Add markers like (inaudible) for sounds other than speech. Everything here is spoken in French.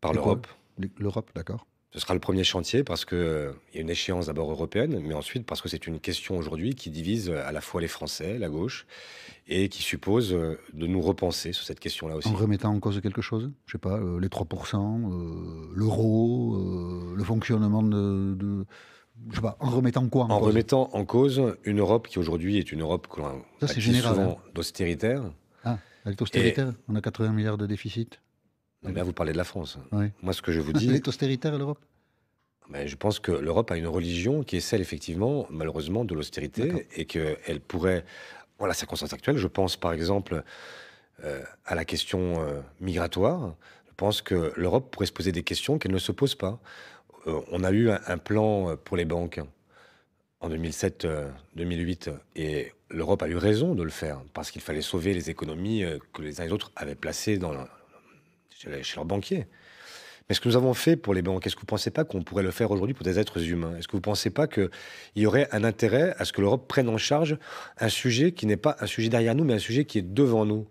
par l'Europe. L'Europe, d'accord. Ce sera le premier chantier parce qu'il euh, y a une échéance d'abord européenne, mais ensuite parce que c'est une question aujourd'hui qui divise euh, à la fois les Français, la gauche, et qui suppose euh, de nous repenser sur cette question-là aussi. En remettant en cause quelque chose Je ne sais pas, les 3%, l'euro, le fonctionnement de... de... Je sais pas, en remettant quoi En, remettant en cause une Europe qui aujourd'hui est une Europe qu'on souvent hein. Ah, elle est austéritaire On a 80 milliards de déficit là, vous parlez de la France. Moi, ce que je vous (laughs) dis. Elle est austéritaire, l'Europe ben, Je pense que l'Europe a une religion qui est celle, effectivement, malheureusement, de l'austérité et qu'elle pourrait. Voilà, la circonstance actuelle, je pense par exemple euh, à la question euh, migratoire. Je pense que l'Europe pourrait se poser des questions qu'elle ne se pose pas. Euh, on a eu un, plan pour les banques en 2007-2008 et l'Europe a eu raison de le faire parce qu'il fallait sauver les économies que les uns et les autres avaient placées dans la, chez, leurs banquiers. Mais ce que nous avons fait pour les banques, est-ce que vous ne pensez pas qu'on pourrait le faire aujourd'hui pour des êtres humains Est-ce que vous ne pensez pas qu'il y aurait un intérêt à ce que l'Europe prenne en charge un sujet qui n'est pas un sujet derrière nous, mais un sujet qui est devant nous